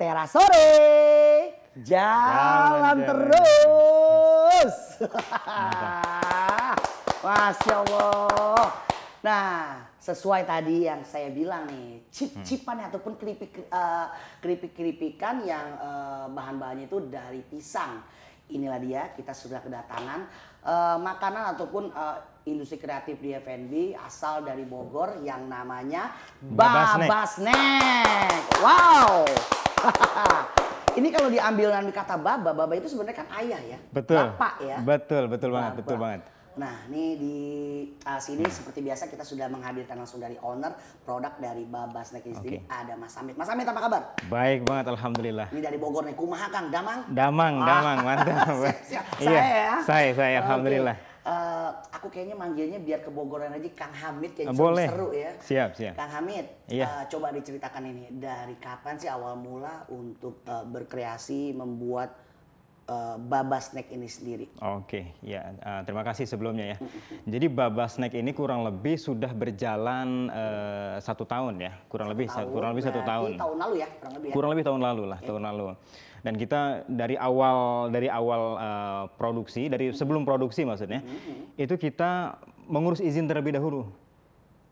Teras sore jalan, jalan terus. Masya Allah. Nah, sesuai tadi yang saya bilang nih, cip-cipan hmm. ataupun keripik uh, keripik-keripikan yang uh, eh, bahan-bahannya itu dari pisang. Inilah dia, kita sudah kedatangan uh, makanan ataupun uh, industri kreatif di FNB asal dari Bogor yang namanya Babasnek. Wow. ini kalau diambil dari kata baba, baba itu sebenarnya kan ayah ya. Betul. Bapak ya. Betul, betul banget, baba. betul banget. Nah, ini di uh, sini seperti biasa kita sudah menghadirkan langsung dari owner produk dari Baba Snack ini okay. ada Mas Amit. Mas Amit apa kabar? Baik banget alhamdulillah. Ini dari Bogor nih, kumaha Kang? Damang? Damang, ah. Damang, mantap. siap, siap. Saya iya, ya. Saya, saya alhamdulillah. Okay. Eh, aku kayaknya manggilnya biar ke Bogoran aja Kang Hamid kayaknya ah, Boleh. seru ya. Siap, siap. Kang Hamid, iya. uh, coba diceritakan ini dari kapan sih awal mula untuk uh, berkreasi membuat uh, Baba Snack ini sendiri. Oke, okay, ya uh, terima kasih sebelumnya ya. Jadi Baba Snack ini kurang lebih sudah berjalan uh, satu tahun ya, kurang satu lebih tahun, kurang lebih satu tahun. Tahun lalu ya, kurang lebih. Ya. Kurang lebih tahun lalu lah, okay. tahun lalu. Dan kita dari awal dari awal uh, produksi, dari sebelum produksi maksudnya, mm-hmm. itu kita mengurus izin terlebih dahulu.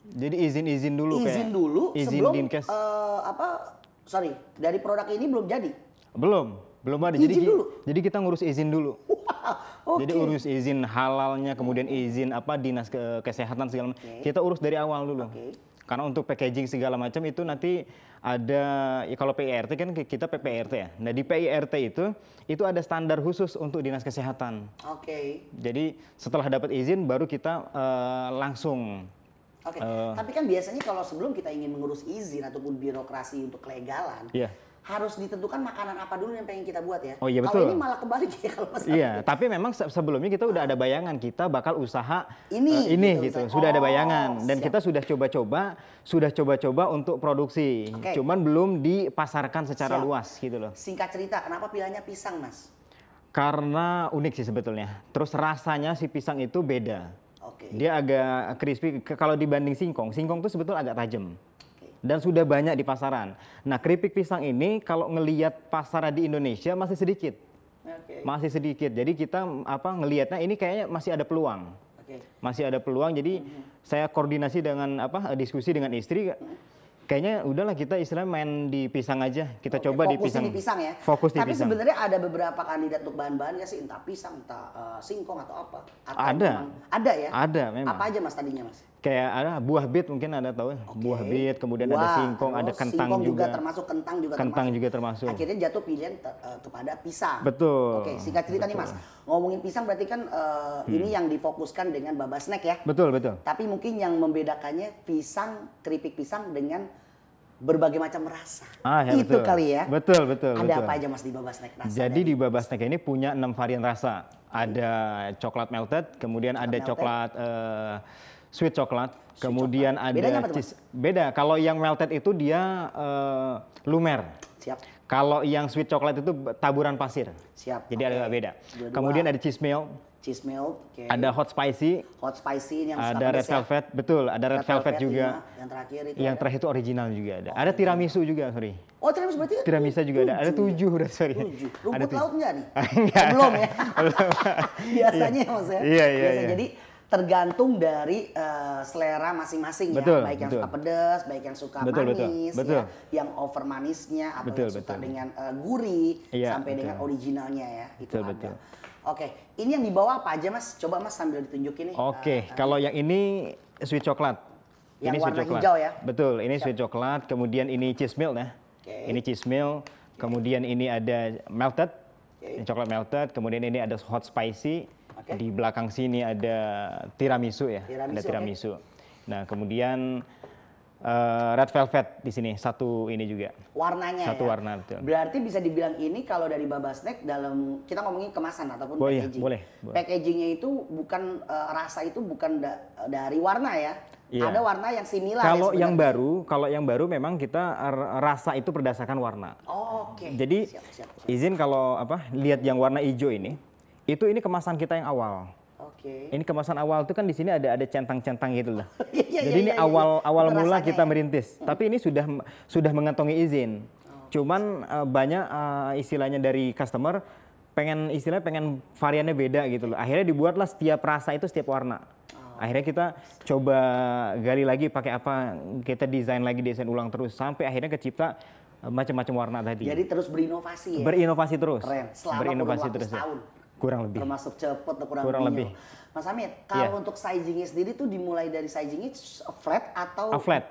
Jadi izin-izin dulu izin kayak dulu izin sebelum Uh, apa sorry dari produk ini belum jadi. Belum. Belum ada. Izin jadi, dulu. jadi kita ngurus izin dulu. okay. Jadi urus izin halalnya, kemudian izin apa dinas ke, kesehatan segala macam. Okay. Kita urus dari awal dulu. Okay. Karena untuk packaging segala macam itu nanti ada ya kalau PIRT kan kita PPRT ya. Nah di PIRT itu itu ada standar khusus untuk dinas kesehatan. Oke. Okay. Jadi setelah dapat izin baru kita uh, langsung Oke, okay. uh, eh. tapi kan biasanya kalau sebelum kita ingin mengurus izin ataupun birokrasi untuk kelegalan, yeah harus ditentukan makanan apa dulu yang pengen kita buat ya. Oh iya betul. Kalau ini malah kebalik ya kalau masalah. Iya, itu. tapi memang sebelumnya kita udah ada bayangan kita bakal usaha ini uh, ini gitu, gitu. sudah oh, ada bayangan oh, dan siap. kita sudah coba-coba, sudah coba-coba untuk produksi. Okay. Cuman belum dipasarkan secara siap. luas gitu loh. Singkat cerita, kenapa pilihannya pisang, Mas? Karena unik sih sebetulnya. Terus rasanya si pisang itu beda. Okay. Dia agak crispy kalau dibanding singkong. Singkong tuh sebetulnya agak tajam dan sudah banyak di pasaran. Nah, keripik pisang ini kalau ngelihat pasaran di Indonesia masih sedikit. Okay. Masih sedikit. Jadi kita apa ngelihatnya ini kayaknya masih ada peluang. Okay. Masih ada peluang. Jadi mm -hmm. saya koordinasi dengan apa diskusi dengan istri kayaknya udahlah kita istilah main di pisang aja. Kita okay. coba di pisang. di pisang ya. Fokus Tapi di pisang. Tapi sebenarnya ada beberapa kandidat untuk bahan-bahannya sih, entah pisang, entah uh, singkong atau apa. Atau ada. Memang, ada ya? Ada memang. Apa aja Mas tadinya Mas? kayak ada buah bit mungkin ada tahu ya? okay. buah bit kemudian Wah, ada singkong ada oh, kentang singkong juga, juga kentang juga kentang termasuk. juga termasuk akhirnya jatuh pilihan ter, uh, eh, kepada pisang betul oke okay, singkat cerita betul. nih mas ngomongin pisang berarti kan uh, hmm. ini yang difokuskan dengan baba snack ya betul betul tapi mungkin yang membedakannya pisang keripik pisang dengan berbagai macam rasa. Ah, ya, itu betul. kali ya. Betul, betul. Ada betul. apa aja Mas di Baba Snack rasa? Jadi di Baba Snack ini punya enam varian rasa. Ada coklat melted, kemudian coklat ada melted. coklat uh, sweet coklat. Sweet kemudian coklat. ada Bedanya apa, cheese. Beda. Kalau yang melted itu dia uh, lumer. Siap. Kalau yang sweet coklat itu taburan pasir. Siap. Jadi okay. agak beda. Dua-dua. Kemudian ada cheese milk. Cheese milk. Okay. Ada hot spicy. Hot spicy yang ada red ya? velvet. Ya? Betul. Ada red, red velvet, velvet juga. Lima. Ya, yang terakhir itu. Yang ada. terakhir itu original juga ada. Oh, ada tiramisu juga, sorry. Oh tiramisu berarti? Tiramisu juga ada. Ada tujuh ya? udah sorry. Tujuh. Rumput ada tujuh. laut nggak nih? Belum ya. Biasanya mas ya. Iya iya. iya. Jadi tergantung dari uh, selera masing-masing ya, betul, baik yang suka pedas, baik yang suka betul, manis, ya. betul, betul. ya, yang over manisnya, atau betul, yang suka betul. dengan uh, gurih iya, sampai betul. dengan originalnya ya, itu betul, ada. Betul. Oke, ini yang di bawah apa aja mas? Coba mas sambil ditunjukin nih. Oke, uh, kalau uh, yang ini sweet coklat. Yang ini warna sweet coklat. hijau ya? Betul, ini Siap. sweet coklat, kemudian ini cheese milk ya. Okay. Ini cheese milk, kemudian ini ada melted, okay. ini coklat melted, kemudian ini ada hot spicy, Okay. Di belakang sini ada tiramisu ya, tiramisu, ada tiramisu. Okay. Nah kemudian uh, red velvet di sini satu ini juga. Warnanya. Satu ya? warna betul. Berarti bisa dibilang ini kalau dari Baba Snack dalam kita ngomongin kemasan ataupun boleh, packaging. Boleh, boleh. Packagingnya itu bukan uh, rasa itu bukan da dari warna ya. Iya. Ada warna yang similar. Ya kalau ya yang baru, kalau yang baru memang kita rasa itu berdasarkan warna. Oh, Oke. Okay. Jadi siap, siap, siap. izin kalau apa lihat yang warna hijau ini itu ini kemasan kita yang awal. Okay. Ini kemasan awal itu kan di sini ada ada centang-centang gitu lah. Iya, iya, Jadi ini iya, awal awal mula kita ya. merintis, tapi ini sudah sudah mengantongi izin. Oh. Cuman uh, banyak uh, istilahnya dari customer pengen istilahnya pengen variannya beda gitu loh. Akhirnya dibuatlah setiap rasa itu setiap warna. Oh. Akhirnya kita coba gali lagi pakai apa, kita desain lagi, desain ulang terus sampai akhirnya kecipta eh, macam-macam warna tadi. Jadi terus berinovasi ya. Berinovasi terus. Keren. Selama berinovasi terus. Ya. Tahun kurang lebih termasuk cepet atau kurang, kurang lebih Mas Amit iya. kalau yeah. untuk sizingnya sendiri tuh dimulai dari sizingnya flat atau A flat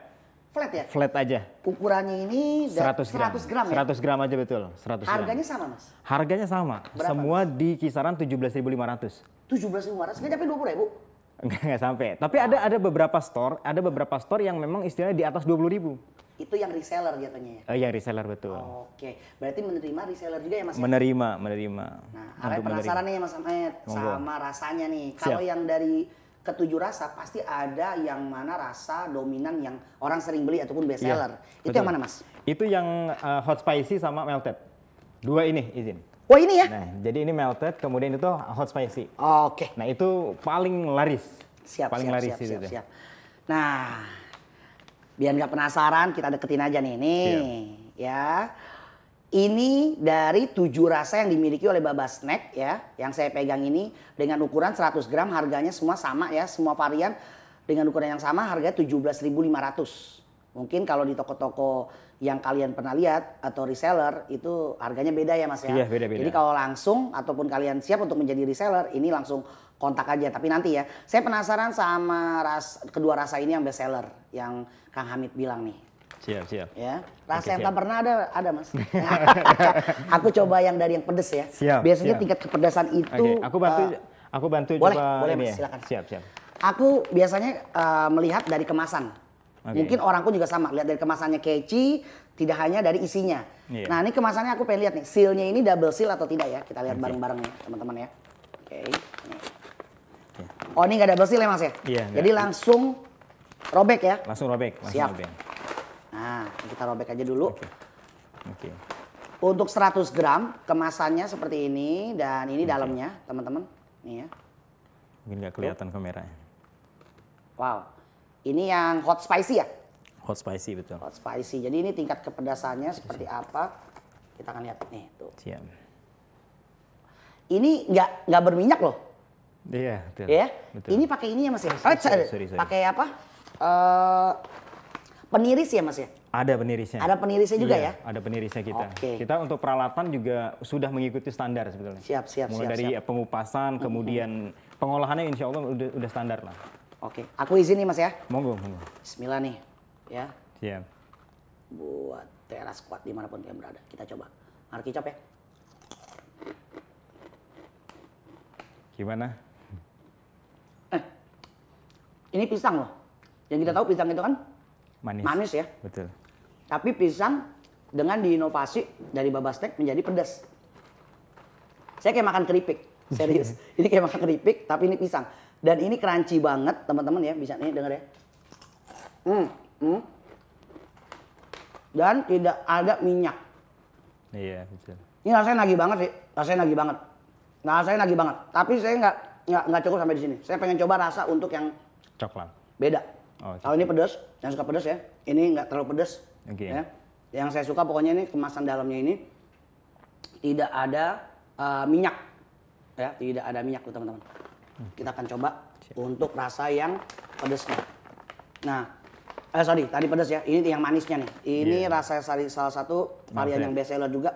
flat ya flat aja ukurannya ini 100 gram 100 gram ya? 100 gram aja betul 100 harganya gram. sama mas harganya sama Berapa, semua mas? di kisaran 17.500 17.500 nggak sampai 20 ribu Enggak, enggak sampai. Tapi wow. ada ada beberapa store, ada beberapa store yang memang istilahnya di atas 20.000 ribu itu yang reseller jatuhnya ya? Oh, yang reseller betul. Oke, okay. berarti menerima reseller juga ya Mas? Ya? Menerima, menerima. Nah, Aret penasaran menerima. nih ya Mas Ahmed sama rasanya nih. Kalau yang dari ketujuh rasa pasti ada yang mana rasa dominan yang orang sering beli ataupun iya, best seller. Ya, itu betul. yang mana Mas? Itu yang uh, hot spicy sama melted. Dua ini izin. Wah oh, ini ya? Nah, jadi ini melted, kemudian itu hot spicy. Oke. Okay. Nah itu paling laris. Siap, paling siap, laris siap, siap, siap. Nah, biar nggak penasaran kita deketin aja nih nih yeah. ya ini dari tujuh rasa yang dimiliki oleh Baba Snack ya yang saya pegang ini dengan ukuran 100 gram harganya semua sama ya semua varian dengan ukuran yang sama harganya 17.500 mungkin kalau di toko-toko yang kalian pernah lihat atau reseller itu harganya beda ya mas ya iya, beda, beda. jadi kalau langsung ataupun kalian siap untuk menjadi reseller ini langsung kontak aja. Tapi nanti ya, saya penasaran sama ras, kedua rasa ini yang best seller yang Kang Hamid bilang nih. Siap, siap. Ya, rasa okay, yang siap. tak pernah ada, ada mas. aku coba yang dari yang pedes ya. Siap. Biasanya siap. tingkat kepedasan itu. okay, aku bantu, uh, aku bantu boleh, coba. Boleh, boleh mas, ya. silakan. Siap, siap. Aku biasanya uh, melihat dari kemasan. Okay. Mungkin orangku juga sama, lihat dari kemasannya keci, tidak hanya dari isinya. Yeah. Nah ini kemasannya aku pengen lihat nih, sealnya ini double seal atau tidak ya. Kita lihat okay. bareng-bareng ya teman-teman ya. Oke. Okay. Oh ini nggak ada bersih ya mas ya? Iya. Jadi langsung robek ya? Langsung robek. Langsung Siap. Robek. Nah kita robek aja dulu. Oke. Okay. Okay. Untuk 100 gram kemasannya seperti ini dan ini okay. dalamnya teman-teman. Nih ya. Mungkin nggak kelihatan kameranya. Wow. Ini yang hot spicy ya? Hot spicy betul. Hot spicy. Jadi ini tingkat kepedasannya seperti apa? Kita akan lihat nih tuh. Siap. Ini nggak nggak berminyak loh. Iya, betul. Ya. Betul. Ini pakai ini ya Mas ya? Oh, sorry, sorry, sorry. Pakai apa? Uh, peniris ya Mas ya? Ada penirisnya. Ada penirisnya juga iya, ya? Ada penirisnya kita. Okay. Kita untuk peralatan juga sudah mengikuti standar sebetulnya. Siap, siap, Mulai siap. dari siap. pengupasan, kemudian mm-hmm. pengolahannya insya Allah udah, udah standar lah. Oke, okay. aku izin nih Mas ya. Monggo, monggo. Bismillah nih, ya. Siap. Buat teras kuat dimanapun kalian berada, kita coba. Mari kicap ya. Gimana? Ini pisang loh. Yang kita hmm. tahu pisang itu kan manis. Manis ya. Betul. Tapi pisang dengan diinovasi dari Babastek menjadi pedas. Saya kayak makan keripik, serius. ini kayak makan keripik, tapi ini pisang. Dan ini crunchy banget, teman-teman ya. Bisa nih denger ya. Hmm, hmm. Dan tidak ada minyak. Iya, betul. Ini rasanya nagih banget sih. Rasanya nagih banget. Nah, rasanya nagih banget. Tapi saya nggak nggak cukup sampai di sini. Saya pengen coba rasa untuk yang Coklat. Beda. Oh, Kalau ini pedas, yang suka pedas ya. Ini nggak terlalu pedas. Okay. Ya. Yang saya suka pokoknya ini kemasan dalamnya ini tidak ada uh, minyak. Ya, tidak ada minyak tuh teman-teman. Hmm. Kita akan coba Siap. untuk rasa yang pedasnya. Nah, eh sorry, tadi pedas ya. Ini yang manisnya nih. Ini yeah. rasa salah satu varian yang best seller juga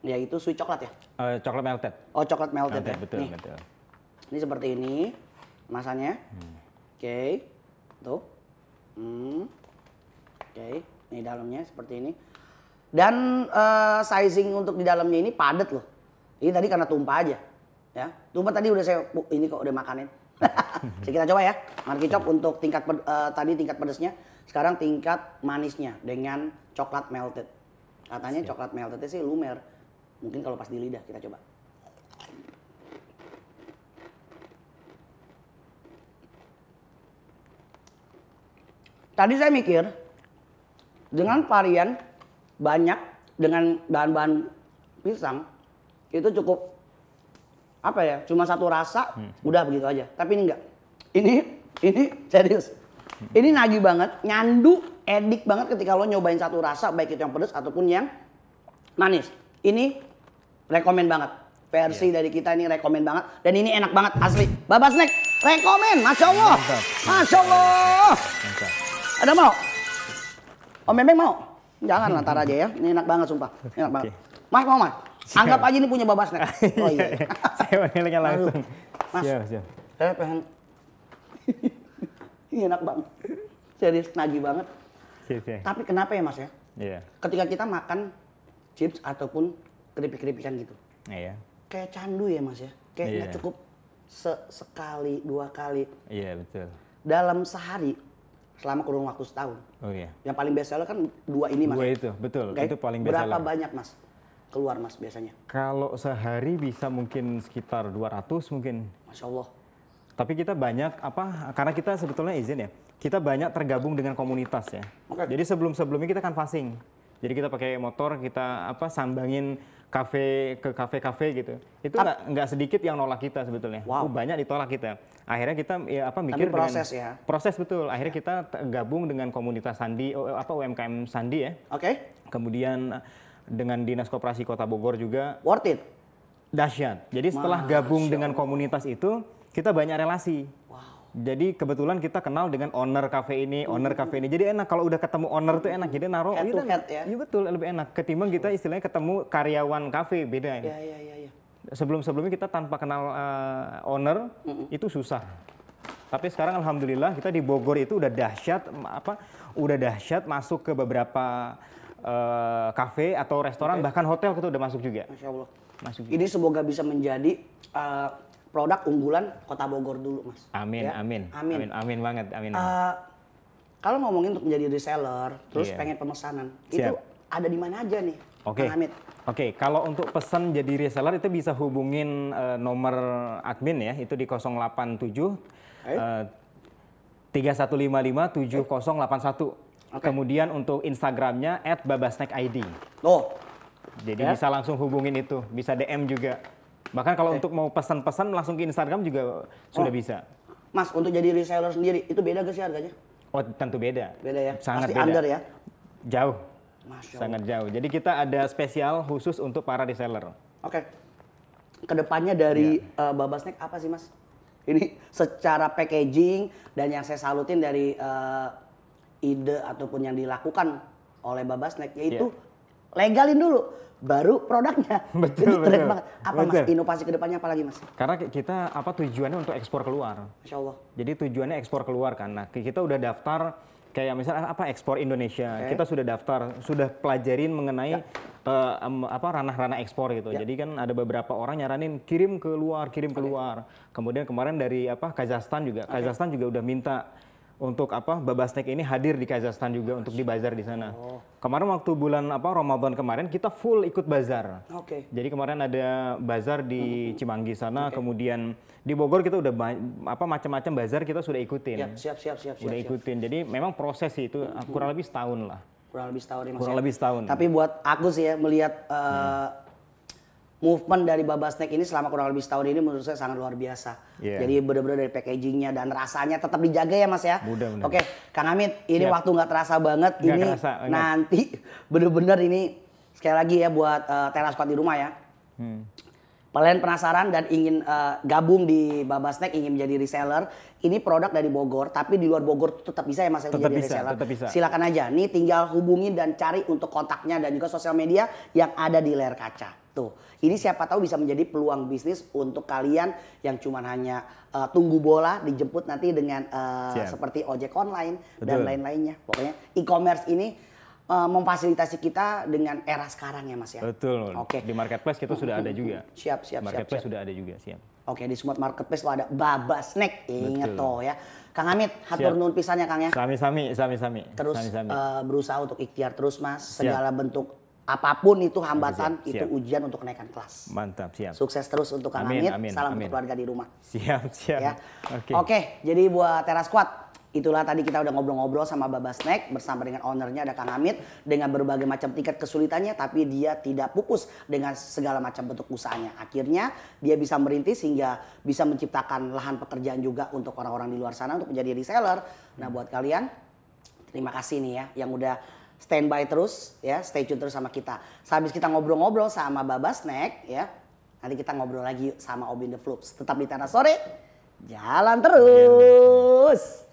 yaitu sweet coklat ya? Uh, coklat melted. Oh, coklat melted. melted ya? betul, Nih. betul. Ini seperti ini masanya. Hmm. Oke, tuh. Hmm. Oke, ini dalamnya seperti ini. Dan uh, sizing untuk di dalamnya ini padat loh. Ini tadi karena tumpah aja. Ya, tumpah tadi udah saya bu, ini kok udah makanin. kita coba ya. Markicok untuk tingkat uh, tadi tingkat pedasnya, sekarang tingkat manisnya dengan coklat melted. Katanya coklat melted sih lumer. Mungkin kalau pas di lidah kita coba. Tadi saya mikir dengan varian banyak dengan bahan-bahan pisang itu cukup apa ya? Cuma satu rasa hmm. udah begitu aja. Tapi ini enggak. Ini ini serius. Ini nagih banget, nyandu, edik banget ketika lo nyobain satu rasa baik itu yang pedas ataupun yang manis. Ini rekomend banget. Versi yeah. dari kita ini rekomend banget dan ini enak banget asli. Baba Snack rekomen, masya Allah, masya Allah. Masya Allah. Ada mau? Om Memeng mau? Jangan lah, aja ya. Ini enak banget sumpah. Enak banget. Mas mau mas? Anggap aja ini punya babas snack. Iya, oh iya. iya. saya menilainya langsung. Mas, siap, siap. saya pengen. ini enak banget. Serius, nagih banget. Siap, siap. Tapi kenapa ya mas ya? Iya. Ketika kita makan chips ataupun keripik-keripikan gitu. Iya. Kayak candu ya mas ya? Kayak iya. cukup sekali, dua kali. Iya, betul. Dalam sehari, selama kurun waktu setahun. Oh iya. Yang paling seller kan dua ini mas. Dua itu, betul. Okay. Itu paling seller. Berapa banyak mas keluar mas biasanya? Kalau sehari bisa mungkin sekitar 200 mungkin. Masya Allah. Tapi kita banyak apa? Karena kita sebetulnya izin ya. Kita banyak tergabung dengan komunitas ya. Okay. Jadi sebelum sebelumnya kita kan fasting. Jadi kita pakai motor, kita apa sambangin kafe ke kafe-kafe gitu. Itu nggak nggak sedikit yang nolak kita sebetulnya. Wow. Uh, banyak ditolak kita. Akhirnya kita ya apa mikir Tapi proses dengan, ya. Proses betul. Akhirnya kita gabung dengan komunitas Sandi apa UMKM Sandi ya. Oke. Okay. Kemudian eh, dengan Dinas Koperasi Kota Bogor juga. Worth it. Dahsyat. Jadi setelah Masya gabung Allah. dengan komunitas itu, kita banyak relasi. Wow. Jadi kebetulan kita kenal dengan owner cafe ini, owner cafe ini. Jadi enak kalau udah ketemu owner tuh enak. Jadi naruh head iya to ya. Iya betul, lebih enak. Ketimbang kita istilahnya ketemu karyawan cafe beda ini. Iya, iya, iya. Sebelum-sebelumnya kita tanpa kenal uh, owner hmm. itu susah. Tapi sekarang alhamdulillah kita di Bogor itu udah dahsyat apa udah dahsyat masuk ke beberapa uh, cafe atau restoran okay. bahkan hotel itu udah masuk juga. Masya Allah. Masuk juga. Ini semoga bisa menjadi uh, produk unggulan Kota Bogor dulu, Mas. Amin, ya? amin. Amin. Amin, amin banget, amin. Uh, kalau ngomongin untuk menjadi reseller, terus yeah. pengen pemesanan, Siap. itu ada di mana aja nih, Oke. Okay. Amit? Oke, okay. kalau untuk pesan jadi reseller itu bisa hubungin uh, nomor admin ya, itu di 087 eh? uh, 3155 7081. Okay. Kemudian untuk Instagramnya babasnackid. Oh. Jadi ya? bisa langsung hubungin itu, bisa DM juga. Bahkan kalau eh. untuk mau pesan-pesan langsung ke Instagram juga oh. sudah bisa. Mas, untuk jadi reseller sendiri itu beda gak sih harganya? Oh, tentu beda. Beda ya. Sangat Pasti beda. under ya. Jauh. Masya Allah. Sangat jauh. Jadi kita ada spesial khusus untuk para reseller. Oke. Okay. Kedepannya dari ya. uh, Baba Snack apa sih, Mas? Ini secara packaging dan yang saya salutin dari uh, ide ataupun yang dilakukan oleh Baba Snack yaitu yeah. legalin dulu baru produknya. Betul, Jadi betul. banget. Apa betul. mas inovasi kedepannya apa lagi mas? Karena kita apa tujuannya untuk ekspor keluar. Masya Allah. Jadi tujuannya ekspor keluar kan. Nah kita udah daftar kayak misalnya apa ekspor Indonesia. Okay. Kita sudah daftar, sudah pelajarin mengenai ya. uh, um, apa ranah-ranah ekspor gitu. Ya. Jadi kan ada beberapa orang nyaranin kirim keluar, kirim keluar. Okay. Kemudian kemarin dari apa Kazakhstan juga, okay. Kazakhstan juga udah minta untuk apa Babasnek ini hadir di Kazakhstan juga untuk di bazar di sana. Oh. Kemarin waktu bulan apa Ramadan kemarin kita full ikut bazar. Oke. Okay. Jadi kemarin ada bazar di hmm. Cimanggi sana, okay. kemudian di Bogor kita udah apa macam-macam bazar kita sudah ikutin. Siap, siap, siap, siap. siap siap, ikutin. Siap. Jadi memang proses itu hmm. kurang lebih setahun lah. Kurang lebih setahun ya, Kurang ya? lebih setahun. Tapi buat aku sih ya melihat uh, hmm movement dari Baba Snack ini selama kurang lebih setahun ini menurut saya sangat luar biasa. Yeah. Jadi benar-benar dari packagingnya dan rasanya tetap dijaga ya Mas ya. Mudah, mudah. Oke, Kang Amit, ini yep. waktu nggak terasa banget. Gak ini kerasa, nanti benar-benar ini sekali lagi ya buat uh, teras di rumah ya. Hmm. Kalian penasaran dan ingin uh, gabung di Baba Snack, ingin menjadi reseller, ini produk dari Bogor, tapi di luar Bogor tetap bisa ya Mas tetap jadi bisa, reseller. Tetap bisa. Silakan aja. Nih tinggal hubungi dan cari untuk kontaknya dan juga sosial media yang ada di layar kaca. Tuh, ini siapa tahu bisa menjadi peluang bisnis untuk kalian yang cuman hanya uh, tunggu bola dijemput nanti dengan uh, seperti ojek online Betul. dan lain-lainnya. Pokoknya e-commerce ini Eh, memfasilitasi kita dengan era sekarang ya Mas ya. Betul. Oke. Okay. Di marketplace kita sudah ada juga. Siap, siap, marketplace siap. Marketplace sudah ada juga, siap. Oke, okay, di Smart Marketplace lo ada Baba Snack. inget toh ya. Kang Amit, hatur nuhun pisannya Kang ya. Sami-sami, sami-sami. Terus sami, sami. Uh, eh, berusaha untuk ikhtiar terus Mas, siap. segala bentuk apapun itu hambatan, siap, siap. itu ujian untuk kenaikan kelas. Mantap, siap. Sukses terus untuk Kang amin, Amit. Amin, Salam amin. untuk keluarga di rumah. Siap, siap. Ya. Oke. Okay. okay, jadi buat Teras Squad Itulah tadi kita udah ngobrol-ngobrol sama Baba Snack bersama dengan ownernya ada Kang Amit dengan berbagai macam tingkat kesulitannya tapi dia tidak pupus dengan segala macam bentuk usahanya. Akhirnya dia bisa merintis hingga bisa menciptakan lahan pekerjaan juga untuk orang-orang di luar sana untuk menjadi reseller. Nah, buat kalian terima kasih nih ya yang udah standby terus ya, stay tune terus sama kita. Sehabis kita ngobrol-ngobrol sama Baba Snack ya, nanti kita ngobrol lagi sama Obin the Flips Tetap di tanah sore. Jalan terus.